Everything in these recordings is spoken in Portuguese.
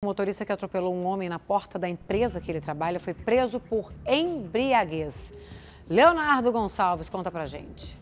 O motorista que atropelou um homem na porta da empresa que ele trabalha foi preso por embriaguez. Leonardo Gonçalves conta pra gente.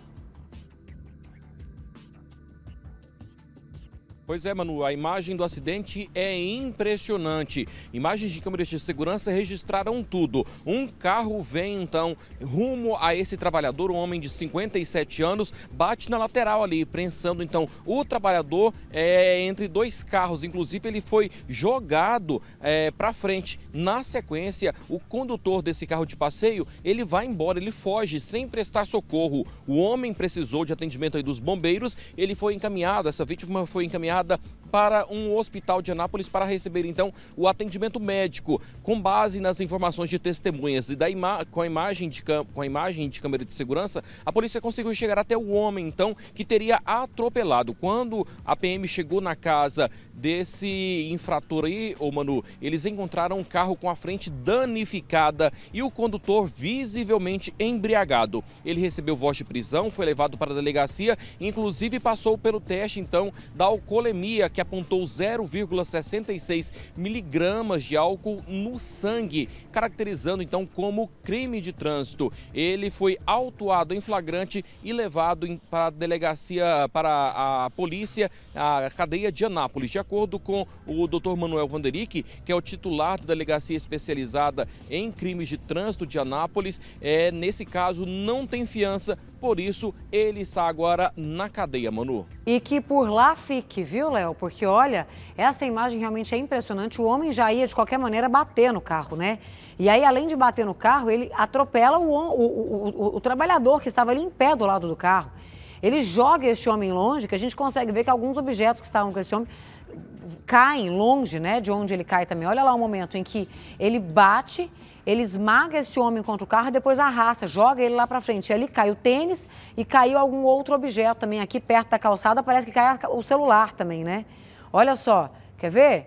Pois é, Manu, a imagem do acidente é impressionante. Imagens de câmeras de segurança registraram tudo. Um carro vem então rumo a esse trabalhador, um homem de 57 anos, bate na lateral ali, prensando então o trabalhador é, entre dois carros. Inclusive, ele foi jogado é, para frente. Na sequência, o condutor desse carro de passeio ele vai embora, ele foge sem prestar socorro. O homem precisou de atendimento dos bombeiros, ele foi encaminhado, essa vítima foi encaminhada caminhada para um hospital de Anápolis para receber então o atendimento médico, com base nas informações de testemunhas e da com, a imagem de com a imagem de câmera de segurança, a polícia conseguiu chegar até o homem então que teria atropelado. Quando a PM chegou na casa desse infrator aí, ô Manu, eles encontraram um carro com a frente danificada e o condutor visivelmente embriagado. Ele recebeu voz de prisão, foi levado para a delegacia, inclusive passou pelo teste então da alcoolemia que a apontou 0,66 miligramas de álcool no sangue, caracterizando então como crime de trânsito. Ele foi autuado em flagrante e levado para a delegacia, para a polícia, a cadeia de Anápolis. De acordo com o Dr. Manuel Vanderick, que é o titular da delegacia especializada em crimes de trânsito de Anápolis, é, nesse caso não tem fiança por isso, ele está agora na cadeia, Manu. E que por lá fique, viu, Léo? Porque olha, essa imagem realmente é impressionante. O homem já ia de qualquer maneira bater no carro, né? E aí, além de bater no carro, ele atropela o, o, o, o trabalhador que estava ali em pé do lado do carro. Ele joga este homem longe, que a gente consegue ver que alguns objetos que estavam com esse homem caem longe, né, de onde ele cai também. Olha lá o momento em que ele bate, ele esmaga esse homem contra o carro, depois arrasta, joga ele lá para frente. E ali cai o tênis e caiu algum outro objeto também aqui perto da calçada, parece que cai o celular também, né? Olha só, quer ver?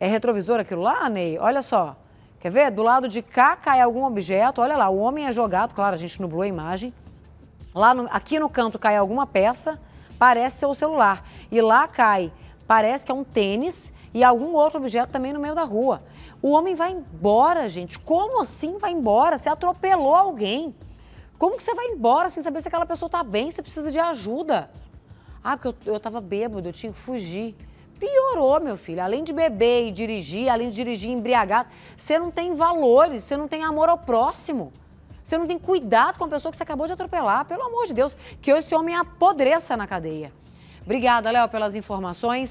É retrovisor aquilo lá, Ney? Olha só. Quer ver? Do lado de cá cai algum objeto. Olha lá, o homem é jogado, claro, a gente nublou a imagem. Lá no, aqui no canto cai alguma peça, parece ser o celular. E lá cai, parece que é um tênis e algum outro objeto também no meio da rua. O homem vai embora, gente. Como assim vai embora? Você atropelou alguém. Como que você vai embora sem saber se aquela pessoa tá bem, se precisa de ajuda? Ah, porque eu, eu tava bêbado, eu tinha que fugir. Piorou, meu filho. Além de beber e dirigir, além de dirigir embriagado, você não tem valores, você não tem amor ao próximo. Você não tem cuidado com a pessoa que você acabou de atropelar. Pelo amor de Deus, que esse homem apodreça na cadeia. Obrigada, Léo, pelas informações.